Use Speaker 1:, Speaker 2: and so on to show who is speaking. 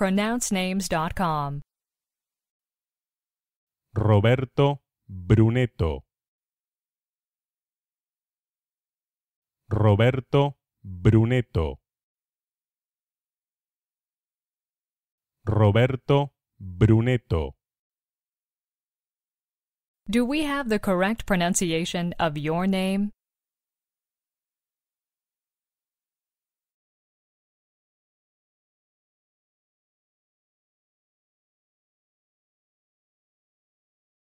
Speaker 1: pronouncenames.com.
Speaker 2: Roberto Brunetto. Roberto Brunetto. Roberto Brunetto.
Speaker 1: Do we have the correct pronunciation of your name?